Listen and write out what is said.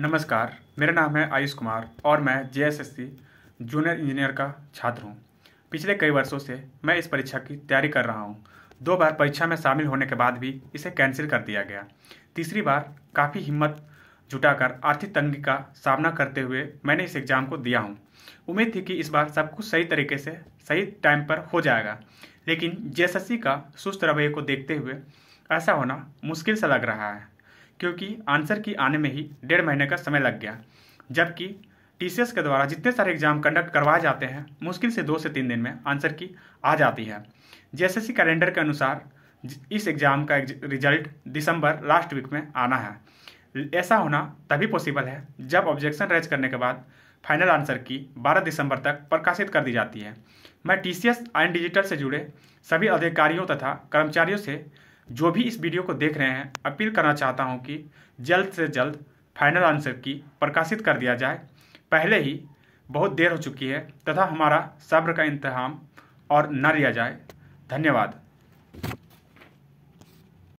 नमस्कार मेरा नाम है आयुष कुमार और मैं जे जूनियर इंजीनियर का छात्र हूँ पिछले कई वर्षों से मैं इस परीक्षा की तैयारी कर रहा हूँ दो बार परीक्षा में शामिल होने के बाद भी इसे कैंसिल कर दिया गया तीसरी बार काफ़ी हिम्मत जुटाकर आर्थिक तंगी का सामना करते हुए मैंने इस एग्ज़ाम को दिया हूँ उम्मीद थी कि इस बार सब कुछ सही तरीके से सही टाइम पर हो जाएगा लेकिन जे का सुस्त रवैये को देखते हुए ऐसा होना मुश्किल सा लग रहा है क्योंकि आंसर की आने में ही डेढ़ महीने का समय लग गया जबकि टी के द्वारा जितने सारे एग्जाम कंडक्ट करवाए जाते हैं मुश्किल से दो से तीन दिन में आंसर की आ जाती है सी कैलेंडर के अनुसार इस एग्ज़ाम का रिजल्ट दिसंबर लास्ट वीक में आना है ऐसा होना तभी पॉसिबल है जब ऑब्जेक्शन रेज करने के बाद फाइनल आंसर की 12 दिसंबर तक प्रकाशित कर दी जाती है मैं टी सी एस डिजिटल से जुड़े सभी अधिकारियों तथा कर्मचारियों से जो भी इस वीडियो को देख रहे हैं अपील करना चाहता हूं कि जल्द से जल्द फाइनल आंसर की प्रकाशित कर दिया जाए पहले ही बहुत देर हो चुकी है तथा हमारा सब्र का इंतजाम और न लिया जाए धन्यवाद